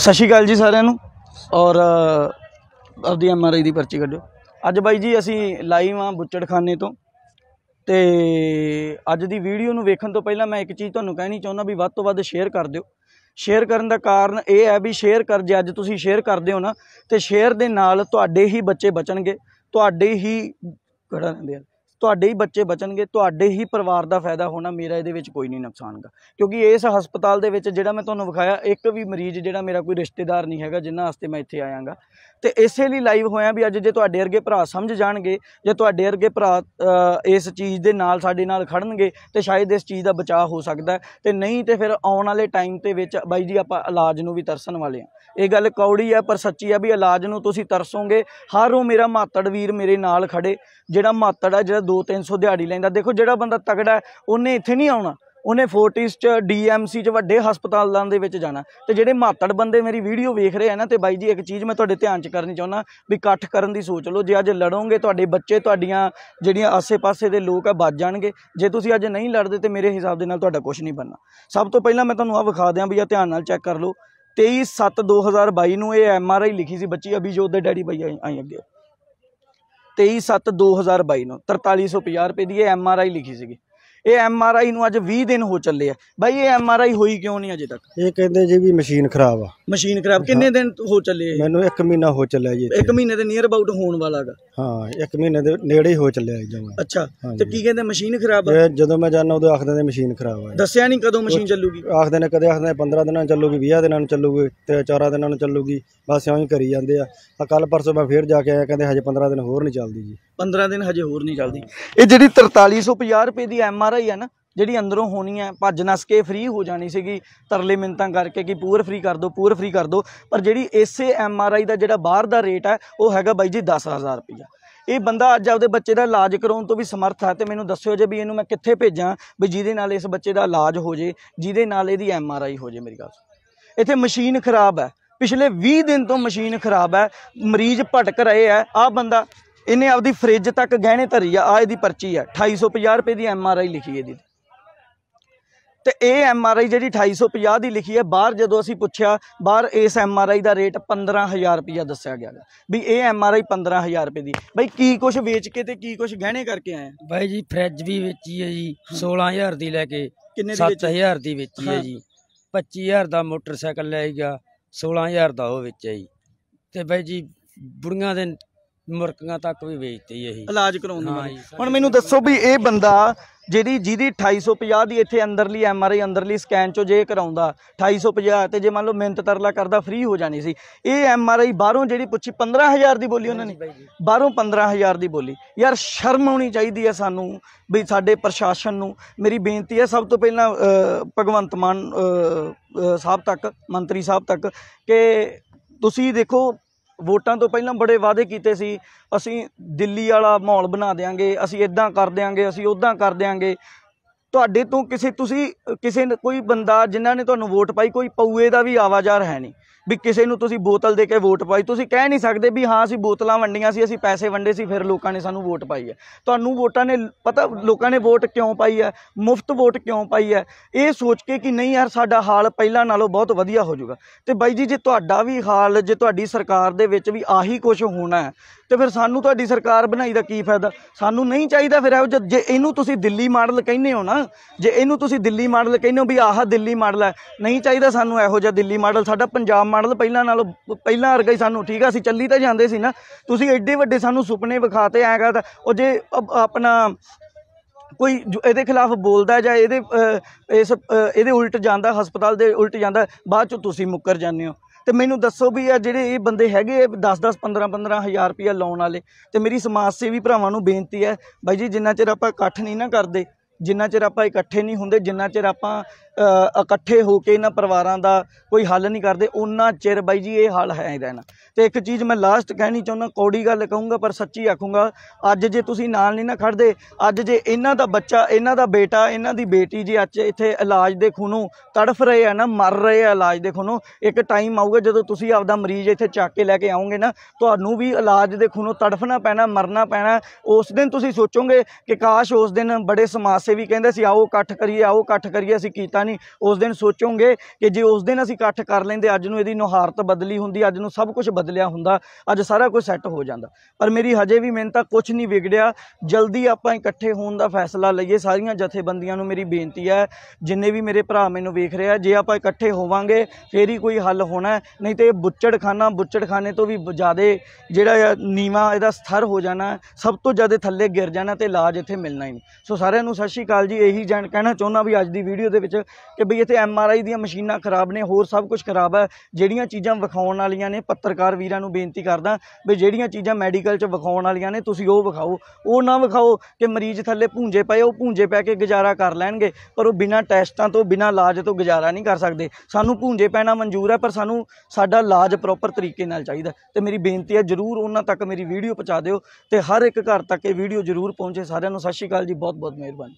ਸਤਿ ਸ਼੍ਰੀ ਅਕਾਲ ਜੀ ਸਾਰਿਆਂ ਨੂੰ ਔਰ ਆਪਦੀ ਐਮਆਰਆਈ ਦੀ ਪਰਚੀ ਕੱਢੋ ਅੱਜ ਬਾਈ ਜੀ ਅਸੀਂ ਲਾਈਵ ਆ ਬੁੱਚੜਖਾਨੇ ਤੋਂ ਤੇ ਅੱਜ ਦੀ ਵੀਡੀਓ ਨੂੰ ਵੇਖਣ ਤੋਂ ਪਹਿਲਾਂ ਮੈਂ ਇੱਕ ਚੀਜ਼ ਤੁਹਾਨੂੰ ਕਹਿਣੀ ਚਾਹੁੰਦਾ ਵੀ ਵੱਧ ਤੋਂ ਵੱਧ ਸ਼ੇਅਰ ਕਰ ਦਿਓ ਸ਼ੇਅਰ ਕਰਨ ਦਾ ਕਾਰਨ ਇਹ ਹੈ ਵੀ ਸ਼ੇਅਰ ਕਰ ਜੇ ਅੱਜ ਤੁਸੀਂ ਸ਼ੇਅਰ ਕਰਦੇ ਹੋ ਨਾ ਤੇ ਸ਼ੇਅਰ ਦੇ ਨਾਲ ਤੁਹਾਡੇ ਹੀ ਬੱਚੇ ਬਚਣਗੇ ਤੁਹਾਡੇ ਹੀ ਘੜਾ ਰਹਿੰਦੇ ਆ ਤੁਹਾਡੇ ਹੀ ਬੱਚੇ ਬਚਣਗੇ ਤੁਹਾਡੇ ਹੀ ਪਰਿਵਾਰ ਦਾ ਫਾਇਦਾ ਹੋਣਾ ਮੇਰਾ ਇਹਦੇ ਵਿੱਚ ਕੋਈ ਨਹੀਂ ਨੁਕਸਾਨਗਾ ਕਿਉਂਕਿ ਇਸ ਹਸਪਤਾਲ ਦੇ ਵਿੱਚ ਜਿਹੜਾ ਮੈਂ ਤੁਹਾਨੂੰ ਵਿਖਾਇਆ ਇੱਕ ਵੀ ਮਰੀਜ਼ ਜਿਹੜਾ ਮੇਰਾ ਕੋਈ ਰਿਸ਼ਤੇਦਾਰ ਨਹੀਂ ਹੈਗਾ ਜਿੰਨਾ ਵਾਸਤੇ ਮੈਂ ਇੱਥੇ ਆਇਆਗਾ ਤੇ ਇਸੇ ਲਈ ਲਾਈਵ ਹੋਇਆ ਵੀ ਅੱਜ ਜੇ ਤੁਹਾਡੇ ਵਰਗੇ ਭਰਾ ਸਮਝ ਜਾਣਗੇ ਜੇ ਤੁਹਾਡੇ ਵਰਗੇ ਭਰਾ ਇਸ ਚੀਜ਼ ਦੇ ਨਾਲ ਸਾਡੇ ਨਾਲ ਖੜਨਗੇ ਤੇ ਸ਼ਾਇਦ ਇਸ ਚੀਜ਼ ਦਾ ਬਚਾਅ ਹੋ ਸਕਦਾ ਤੇ ਨਹੀਂ ਤੇ ਫਿਰ ਆਉਣ ਵਾਲੇ ਟਾਈਮ ਤੇ ਵਿੱਚ ਬਾਈ ਜੀ ਆਪਾਂ ਇਲਾਜ ਨੂੰ ਵੀ ਤਰਸਣ ਵਾਲੇ ਆ ਇਹ ਗੱਲ ਕੌੜੀ ਆ ਪਰ ਸੱਚੀ ਆ ਵੀ ਇਲਾਜ ਨੂੰ ਤੁਸੀਂ ਤਰਸੋਗੇ ਹਰ ਉਹ ਮੇਰਾ ਮਾਤੜ ਵੀਰ ਮੇਰੇ ਨਾਲ ਖੜੇ ਜਿਹੜਾ ਮਾਤੜ ਹੈ ਜਿਹੜਾ 2-300 ਦਿਹਾੜੀ ਲੈਂਦਾ ਦੇਖੋ ਜਿਹੜਾ ਬੰਦਾ ਤਗੜਾ ਉਹਨੇ ਇੱਥੇ ਨਹੀਂ ਆਉਣਾ ਉਹਨੇ ਫੋਰਟਿਸ ਚ ਡੀਐਮਸੀ ਚ ਵੱਡੇ ਹਸਪਤਾਲਾਂ ਦੇ ਵਿੱਚ ਜਾਣਾ ਤੇ ਜਿਹੜੇ ਮਾਤੜ ਬੰਦੇ ਮੇਰੀ ਵੀਡੀਓ ਵੇਖ ਰਹੇ ਆ ਨਾ ਤੇ ਬਾਈ ਜੀ ਇੱਕ ਚੀਜ਼ ਮੈਂ ਤੁਹਾਡੇ ਧਿਆਨ ਚ ਕਰਨੀ ਚਾਹੁੰਦਾ ਵੀ ਇਕੱਠ ਕਰਨ ਦੀ ਸੋਚ ਲਓ ਜੇ ਅੱਜ ਲੜੋਗੇ ਤੁਹਾਡੇ ਬੱਚੇ ਤੁਹਾਡੀਆਂ ਜਿਹੜੀਆਂ ਆਸੇ-ਪਾਸੇ ਦੇ ਲੋਕ ਆ ਬਚ ਜਾਣਗੇ ਜੇ ਤੁਸੀਂ ਅੱਜ ਨਹੀਂ ਲੜਦੇ ਤੇ ਮੇਰੇ ਹਿਸਾਬ ਦੇ ਨਾਲ ਤੁਹਾਡਾ ਕੁਝ ਨਹੀਂ ਬਣਨਾ ਸਭ ਤੋਂ ਪਹਿਲਾਂ ਮੈਂ ਤੁਹਾਨੂੰ ਆ ਵਿਖਾ ਦਿਆਂ ਵੀ ਆ ਧਿਆਨ ਨਾਲ ਚੈੱਕ ਕਰ ਲਓ 23/7/2022 ਨੂੰ ਇਹ ਐਮਆਰਆਈ ਲਿਖੀ ਸੀ ਬੱਚੀ ਅਭਿਜੋਤ ਦੇ ਡੈਡੀ ਬਾਈ ਆਈ ਅੱਗੇ 23/7/2022 ਨੂੰ 4350 ਰੁਪਏ ਦੀ ਐਮ ਆਰ ਆਈ ਲਿਖੀ ਸੀਗੀ ਇਹ ਐਮ ਆਰ ਆਈ ਨੂੰ ਅੱਜ 20 ਦਿਨ ਹੋ ਚੱਲੇ ਆ ਬਾਈ ਇਹ ਐਮ ਆਰ ਆਈ ਹੋਈ ਕਿਉਂ ਨਹੀਂ ਅਜੇ ਤੱਕ ਇਹ ਕਹਿੰਦੇ ਜੀ ਵੀ ਮਸ਼ੀਨ ਖਰਾਬ ਆ ਮਸ਼ੀਨ ਖਰਾਬ ਕਿੰਨੇ ਦਿਨ ਹੋ ਚੱਲੇ ਮੈਨੂੰ 1 ਮਹੀਨਾ ਹੋ ਚੱਲਿਆ ਜੀ ਇੱਕ ਮਹੀਨੇ ਦੇ ਨੀਅਰ ਅਬਾਊਟ ਹੋਣ ਵਾਲਾਗਾ ਹਾਂ 1 ਮਹੀਨੇ ਦੇ ਨੇੜੇ ਹੋ ਚੱਲਿਆ ਜਮਾ ਅੱਛਾ ਤੇ ਕੀ ਕਹਿੰਦੇ ਮਸ਼ੀਨ ਖਰਾਬ ਆ ਜਦੋਂ ਮੈਂ ਜਾਣਾ ਉਦੋਂ ਆਖਦੇ ਨੇ ਮਸ਼ੀਨ ਖਰਾਬ ਆ ਦੱਸਿਆ ਨਹੀਂ ਕਦੋਂ ਮਸ਼ੀਨ ਚੱਲੂਗੀ ਆਖਦੇ ਨੇ ਕਦੇ ਆਖਦੇ ਨੇ 15 ਦਿਨਾਂ ਨੂੰ ਚੱਲੂਗੀ 20 ਦਿਨਾਂ ਨੂੰ ਚੱਲੂਗੀ ਤੇ 14 ਦਿਨਾਂ ਨੂੰ ਚੱਲੂਗੀ ਬਸ ਐਵੇਂ ਹੀ ਕਰੀ ਜਾਂਦੇ ਆ ਆ ਕੱਲ ਪਰਸੋਂ ਮੈਂ ਫੇਰ ਜਾ ਕੇ ਆਇਆ ਕਹਿੰਦੇ ਹਜੇ 15 ਦਿਨ ਹੋਰ ਨਹੀਂ ਚੱਲਦੀ ਜੀ 15 ਦਿਨ ਹਜੇ ਹੋਰ ਨਹੀਂ ਚੱਲਦੀ ਇਹ ਜਿਹੜੀ 4350 ਰੁਪਏ ਦੀ ਐਮ ਸਾਰਾ ਹੀ ਹੈ ਨਾ ਜਿਹੜੀ ਅੰਦਰੋਂ ਹੋਣੀ ਹੈ ਭੱਜ ਨਸ ਕੇ ਫ੍ਰੀ ਹੋ ਜਾਣੀ ਸੀਗੀ ਤਰਲੇ ਮਿੰਤਾਂ ਕਰਕੇ ਕਿ ਪੂਰ ਫ੍ਰੀ ਕਰ ਦਿਓ ਪੂਰ ਫ੍ਰੀ ਕਰ ਦਿਓ ਪਰ ਜਿਹੜੀ ਇਸੇ ਐਮ ਆਰ ਆਈ ਦਾ ਜਿਹੜਾ ਬਾਹਰ ਦਾ ਰੇਟ ਹੈ ਉਹ ਹੈਗਾ ਬਾਈ ਜੀ 10000 ਰੁਪਇਆ ਇਹ ਬੰਦਾ ਅੱਜ ਆਪਦੇ ਬੱਚੇ ਦਾ ਇਲਾਜ ਕਰਾਉਣ ਤੋਂ ਵੀ ਸਮਰਥ ਹੈ ਤੇ ਮੈਨੂੰ ਦੱਸਿਓ ਜੇ ਵੀ ਇਹਨੂੰ ਮੈਂ ਕਿੱਥੇ ਭੇਜਾਂ ਵੀ ਜਿਹਦੇ ਨਾਲ ਇਸ ਬੱਚੇ ਦਾ ਇਲਾਜ ਹੋ ਜੇ ਜਿਹਦੇ ਨਾਲ ਇਹਦੀ ਐਮ ਆਰ ਆਈ ਹੋ ਜੇ ਮੇਰੀ ਗੱਲ ਇੱਥੇ ਮਸ਼ੀਨ ਖਰਾਬ ਹੈ ਪਿਛਲੇ 20 ਦਿਨ ਤੋਂ ਮਸ਼ੀਨ ਖਰਾਬ ਹੈ ਮਰੀਜ਼ ਭਟਕ ਰਹੇ ਆ ਆ ਬੰਦਾ ਇਹਨੇ ਆਪਦੀ ਫ੍ਰਿਜ ਤੱਕ ਗਹਿਣੇ ਧਰੀ ਆ ਆ ਇਹਦੀ ਪਰਚੀ ਆ 2850 ਰੁਪਏ ਦੀ ਐਮ ਆਰ ਆਈ ਲਿਖੀ ਇਹਦੀ ਤੇ ਇਹ ਐਮ ਆਰ ਆਈ ਜਿਹੜੀ 2850 ਦੀ ਲਿਖੀ ਹੈ ਬਾਹਰ ਜਦੋਂ ਅਸੀਂ ਪੁੱਛਿਆ ਬਾਹਰ ਇਸ ਐਮ ਆਰ ਆਈ ਦਾ ਰੇਟ 15000 ਰੁਪਏ ਦੱਸਿਆ ਗਿਆ ਵੀ ਇਹ ਐਮ ਆਰ ਆਈ 15000 ਰੁਪਏ ਦੀ ਬਈ ਕੀ ਕੁਝ ਵੇਚ ਕੇ ਤੇ ਕੀ ਕੁਝ ਗਹਿਣੇ ਕਰਕੇ ਆਏ ਬਾਈ ਜੀ ਫ੍ਰਿਜ ਵੀ ਵੇਚੀ ਹੈ ਜੀ 16000 ਦੀ ਲੈ ਕੇ ਕਿੰਨੇ ਦੀ 7000 ਦੀ ਵੇਚੀ ਹੈ ਜੀ 25000 ਦਾ ਮੋਟਰਸਾਈਕਲ ਲੈ ਗਿਆ 16000 ਦਾ ਉਹ ਵੇਚਿਆ ਜੀ ਤੇ ਬਾਈ ਜੀ ਬੁੜੀਆਂ ਦੇ ਮੁਰਕੀਆਂ ਤੱਕ ਵੀ ਵੇਚਤੀ ਇਹੀ ਇਲਾਜ ਕਰਾਉਣ ਹਾਂ ਹੁਣ ਮੈਨੂੰ ਦੱਸੋ ਵੀ ਇਹ ਬੰਦਾ ਜਿਹੜੀ ਜਿਹਦੀ 2850 ਦੀ ਇੱਥੇ ਅੰਦਰਲੀ ਐਮ ਆਰ ਆਈ ਅੰਦਰਲੀ ਸਕੈਨ ਚੋਂ ਜੇ ਕਰਾਉਂਦਾ 2850 ਤੇ ਜੇ ਮੰਨ ਲਓ ਮਿੰਤ ਤਰਲਾ ਕਰਦਾ ਫ੍ਰੀ ਹੋ ਜਾਣੀ ਸੀ ਇਹ ਐਮ ਆਰ ਆਈ ਬਾਹਰੋਂ ਜਿਹੜੀ ਪੁੱਛੀ 15000 ਦੀ ਬੋਲੀ ਉਹਨਾਂ ਨੇ ਬਾਹਰੋਂ 15000 ਦੀ ਬੋਲੀ ਯਾਰ ਸ਼ਰਮ ਆਉਣੀ ਚਾਹੀਦੀ ਹੈ ਸਾਨੂੰ ਵੀ ਸਾਡੇ ਪ੍ਰਸ਼ਾਸਨ ਨੂੰ ਮੇਰੀ ਬੇਨਤੀ ਹੈ ਸਭ ਤੋਂ ਪਹਿਲਾਂ ਭਗਵੰਤ ਮਾਨ ਸਾਹਿਬ ਤੱਕ ਮੰਤਰੀ ਸਾਹਿਬ ਤੱਕ ਕਿ ਤੁਸੀਂ ਦੇਖੋ ਵੋਟਾਂ ਤੋਂ ਪਹਿਲਾਂ ਬੜੇ ਵਾਅਦੇ ਕੀਤੇ ਸੀ ਅਸੀਂ ਦਿੱਲੀ ਵਾਲਾ ਮਾਹੌਲ ਬਣਾ ਦੇਾਂਗੇ ਅਸੀਂ ਇਦਾਂ ਕਰ ਦੇਾਂਗੇ ਅਸੀਂ ਉਦਾਂ ਕਰ ਦੇਾਂਗੇ ਤੁਹਾਡੇ ਤੋਂ ਕਿਸੇ ਤੁਸੀਂ ਕਿਸੇ ਕੋਈ ਬੰਦਾ ਜਿਨ੍ਹਾਂ ਨੇ ਤੁਹਾਨੂੰ ਵੋਟ ਪਾਈ ਕੋਈ ਪਊਏ ਦਾ ਵੀ ਆਵਾਜ਼ਾਰ ਹੈ ਨਹੀਂ ਵੀ ਕਿਸੇ ਨੂੰ ਤੁਸੀਂ ਬੋਤਲ ਦੇ ਕੇ ਵੋਟ ਪਾਈ ਤੁਸੀਂ ਕਹਿ ਨਹੀਂ ਸਕਦੇ ਵੀ ਹਾਂ ਅਸੀਂ ਬੋਤਲਾਂ ਵੰਡੀਆਂ ਸੀ ਅਸੀਂ ਪੈਸੇ ਵੰਡੇ ਸੀ ਫਿਰ ਲੋਕਾਂ ਨੇ ਸਾਨੂੰ ਵੋਟ ਪਾਈ ਹੈ ਤੁਹਾਨੂੰ ਵੋਟਾਂ ਨੇ ਪਤਾ ਲੋਕਾਂ ਨੇ ਵੋਟ ਕਿਉਂ ਪਾਈ ਹੈ ਮੁਫਤ ਵੋਟ ਕਿਉਂ ਪਾਈ ਹੈ ਇਹ ਸੋਚ ਕੇ ਕਿ ਨਹੀਂ ਯਾਰ ਸਾਡਾ ਹਾਲ ਪਹਿਲਾਂ ਨਾਲੋਂ ਬਹੁਤ ਵਧੀਆ ਹੋ ਜਾਊਗਾ ਤੇ ਬਾਈ ਜੀ ਜੇ ਤੁਹਾਡਾ ਵੀ ਹਾਲ ਜੇ ਤੁਹਾਡੀ ਸਰਕਾਰ ਦੇ ਵਿੱਚ ਵੀ ਆਹੀ ਕੁਝ ਹੋਣਾ ਹੈ ਤੇ ਫਿਰ ਸਾਨੂੰ ਤੁਹਾਡੀ ਸਰਕਾਰ ਬਣਾਈ ਦਾ ਕੀ ਫਾਇਦਾ ਸਾਨੂੰ ਨਹੀਂ ਚਾਹੀਦਾ ਫਿਰ ਜੇ ਇਹਨੂੰ ਤੁਸੀਂ ਦਿੱਲੀ ਮਾਡਲ ਕਹਿੰਦੇ ਹੋ ਨਾ ਜੇ ਇਹਨੂੰ ਤੁਸੀਂ ਦਿੱਲੀ ਮਾਡਲ ਕਹਿੰਦੇ ਹੋ ਵੀ ਆਹ ਦਿੱਲੀ ਮਾਡਲ ਹੈ ਨਹੀਂ ਚਾਹੀਦਾ ਸਾਨੂੰ ਇਹੋ ਜਿਹਾ ਦਿੱਲੀ ਮਾਡਲ ਸਾਡਾ ਪੰਜਾਬ ਮਾਡਲ ਪਹਿਲਾਂ ਨਾਲ ਪਹਿਲਾਂ ਵਰਗਾ ਹੀ ਸਾਨੂੰ ਠੀਕ ਆ ਅਸੀਂ ਚੱਲੀ ਤਾਂ ਜਾਂਦੇ ਸੀ ਨਾ ਤੁਸੀਂ ਐਡੇ ਵੱਡੇ ਸਾਨੂੰ ਸੁਪਨੇ ਵਿਖਾਤੇ ਐਂ ਕਰਦਾ ਉਹ ਜੇ ਆਪਣਾ ਕੋਈ ਇਹਦੇ ਖਿਲਾਫ ਬੋਲਦਾ ਜਾਂ ਇਹਦੇ ਇਸ ਇਹਦੇ ਉਲਟ ਜਾਂਦਾ ਹਸਪਤਾਲ ਦੇ ਉਲਟ ਜਾਂਦਾ ਬਾਅਦ ਚ ਤੁਸੀਂ ਮੁੱਕਰ ਜਾਂਦੇ ਹੋ ਤੇ ਮੈਨੂੰ ਦੱਸੋ ਵੀ ਆ ਜਿਹੜੇ ਇਹ ਬੰਦੇ ਹੈਗੇ 10-10 15-15 ਹਜ਼ਾਰ ਲਾਉਣ ਵਾਲੇ ਤੇ ਮੇਰੀ ਸਮਾਜ ਸੇਵੀ ਭਰਾਵਾਂ ਨੂੰ ਬੇਨਤੀ ਹੈ ਬਾਈ ਜੀ ਜਿੰਨਾ ਚਿਰ ਆਪਾਂ ਇਕੱਠ ਨਹੀਂ ਨਾ ਕਰਦੇ ਜਿੰਨਾ ਚਿਰ ਆਪਾਂ ਇਕੱਠੇ ਨਹੀਂ ਹੁੰਦੇ ਜਿੰਨਾ ਚਿਰ ਆਪਾਂ ਇਕੱਠੇ ਹੋ ਕੇ ਇਹਨਾਂ ਪਰਿਵਾਰਾਂ ਦਾ ਕੋਈ ਹੱਲ ਨਹੀਂ ਕਰਦੇ ਉਹਨਾਂ ਚਿਰ ਬਾਈ ਜੀ ਇਹ ਹਾਲ ਹੈ ਰਹਿਣਾ ਤੇ ਇੱਕ ਚੀਜ਼ ਮੈਂ ਲਾਸਟ ਕਹਿਣੀ ਚਾਹੁੰਦਾ ਕੌੜੀ ਗੱਲ ਕਹੂੰਗਾ ਪਰ ਸੱਚੀ ਆਖੂੰਗਾ ਅੱਜ ਜੇ ਤੁਸੀਂ ਨਾਲ ਨਹੀਂ ਨਾ ਖੜਦੇ ਅੱਜ ਜੇ ਇਹਨਾਂ ਦਾ ਬੱਚਾ ਇਹਨਾਂ ਦਾ ਬੇਟਾ ਇਹਨਾਂ ਦੀ ਬੇਟੀ ਜੇ ਅੱਜ ਇੱਥੇ ਇਲਾਜ ਦੇ ਖੂਨੋਂ ਤੜਫ ਰਹੇ ਆ ਨਾ ਮਰ ਰਹੇ ਆ ਇਲਾਜ ਦੇ ਖੂਨੋਂ ਇੱਕ ਟਾਈਮ ਆਊਗਾ ਜਦੋਂ ਤੁਸੀਂ ਆਪਦਾ ਮਰੀਜ਼ ਇੱਥੇ ਚੱਕ ਕੇ ਲੈ ਕੇ ਆਉਂਗੇ ਨਾ ਤੁਹਾਨੂੰ ਵੀ ਇਲਾਜ ਦੇ ਖੂਨੋਂ ਤੜਫਣਾ ਪੈਣਾ ਮਰਨਾ ਪੈਣਾ ਉਸ ਦਿਨ ਤੁਸੀਂ ਸੋਚੋਗੇ ਕਿ ਕਾਸ਼ ਉਸ ਦਿਨ ਬੜੇ ਸਮਾਜ ਪਾਸੇ ਵੀ ਕਹਿੰਦੇ ਸੀ ਆਓ ਇਕੱਠ ਕਰੀਏ ਆਓ ਇਕੱਠ ਕਰੀਏ ਅਸੀਂ ਕੀਤਾ ਨਹੀਂ ਉਸ ਦਿਨ ਸੋਚੋਗੇ ਕਿ ਜੇ ਉਸ ਦਿਨ ਅਸੀਂ ਇਕੱਠ ਕਰ ਲੈਂਦੇ ਅੱਜ ਨੂੰ ਇਹਦੀ ਨੁਹਾਰਤ ਬਦਲੀ ਹੁੰਦੀ ਅੱਜ ਨੂੰ ਸਭ ਕੁਝ ਬਦਲਿਆ ਹੁੰਦਾ ਅੱਜ ਸਾਰਾ ਕੁਝ ਸੈੱਟ ਹੋ ਜਾਂਦਾ ਪਰ ਮੇਰੀ ਹਜੇ ਵੀ ਮਿਹਨਤਾਂ ਕੁਝ ਨਹੀਂ ਵਿਗੜਿਆ ਜਲਦੀ ਆਪਾਂ ਇਕੱਠੇ ਹੋਣ ਦਾ ਫੈਸਲਾ ਲਈਏ ਸਾਰੀਆਂ ਜਥੇਬੰਦੀਆਂ ਨੂੰ ਮੇਰੀ ਬੇਨਤੀ ਹੈ ਜਿੰਨੇ ਵੀ ਮੇਰੇ ਭਰਾ ਮੈਨੂੰ ਵੇਖ ਰਿਹਾ ਜੇ ਆਪਾਂ ਇਕੱਠੇ ਹੋਵਾਂਗੇ ਫੇਰ ਹੀ ਕੋਈ ਹੱਲ ਹੋਣਾ ਨਹੀਂ ਤੇ ਬੁੱਚੜਖਾਨਾ ਬੁੱਚੜਖਾਨੇ ਤੋਂ ਵੀ ਜ਼ਿਆਦਾ ਜਿਹੜਾ ਨੀਵਾ ਇਹਦਾ ਸਥਰ ਹੋ ਜਾਣਾ ਸਭ ਤੋਂ ਜ਼ਿਆਦਾ ਥੱਲੇ ਗਿਰ ਜਾਣਾ ਤੇ ਇਲਾਜ ਇੱਥੇ ਮਿਲਣਾ ਹੀ ਨਹੀਂ ਸੋ ਸਾਰਿਆਂ ਨੂੰ ਸਤਿ ਸ਼੍ਰੀ ਜੀ ਇਹੀ ਜਾਣ ਕਹਿਣਾ ਚਾਹੁੰਦਾ ਵੀ ਅੱਜ ਦੀ ਵੀਡੀਓ ਦੇ ਵਿੱਚ ਕਿ ਬਈ ਇੱਥੇ ਐਮ ਆਰ ਆਈ ਦੀਆਂ ਮਸ਼ੀਨਾਂ ਖਰਾਬ ਨੇ ਹੋਰ ਸਭ ਕੁਝ ਖਰਾਬ ਹੈ ਜਿਹੜੀਆਂ ਚੀਜ਼ਾਂ ਵਿਖਾਉਣ ਵਾਲੀਆਂ ਨੇ ਪੱਤਰਕਾਰ ਵੀਰਾਂ ਨੂੰ ਬੇਨਤੀ ਕਰਦਾ ਵੀ ਜਿਹੜੀਆਂ ਚੀਜ਼ਾਂ ਮੈਡੀਕਲ 'ਚ ਵਿਖਾਉਣ ਵਾਲੀਆਂ ਨੇ ਤੁਸੀਂ ਉਹ ਵਿਖਾਓ ਉਹ ਨਾ ਵਿਖਾਓ ਕਿ ਮਰੀਜ਼ ਥੱਲੇ ਭੁੰਜੇ ਪਏ ਉਹ ਭੁੰਜੇ ਪੈ ਕੇ ਗੁਜ਼ਾਰਾ ਕਰ ਲੈਣਗੇ ਪਰ ਉਹ ਬਿਨਾਂ ਟੈਸਟਾਂ ਤੋਂ ਬਿਨਾਂ ਇਲਾਜ ਤੋਂ ਗੁਜ਼ਾਰਾ ਨਹੀਂ ਕਰ ਸਕਦੇ ਸਾਨੂੰ ਭੁੰਜੇ ਪੈਣਾ ਮਨਜ਼ੂਰ ਹੈ ਪਰ ਸਾਨੂੰ ਸਾਡਾ ਇਲਾਜ ਪ੍ਰੋਪਰ ਤਰੀਕੇ ਨਾਲ ਚਾਹੀਦਾ ਤੇ ਮੇਰੀ ਬੇਨਤੀ ਹੈ ਜ਼ਰੂਰ ਉਹਨਾਂ ਤੱਕ ਮੇਰੀ ਵੀਡੀਓ ਪਹੁੰਚਾ ਦਿਓ ਤੇ ਹਰ ਇੱਕ ਘਰ ਤੱਕ ਇਹ ਵੀਡੀਓ ਜ਼ਰੂਰ ਪਹੁੰਚੇ ਸਾਰਿਆਂ ਨੂੰ ਸਤਿ ਸ਼੍ਰੀ ਅਕਾਲ ਜੀ ਬਹੁਤ ਬਹੁਤ ਮਿਹਰਬਾਨੀ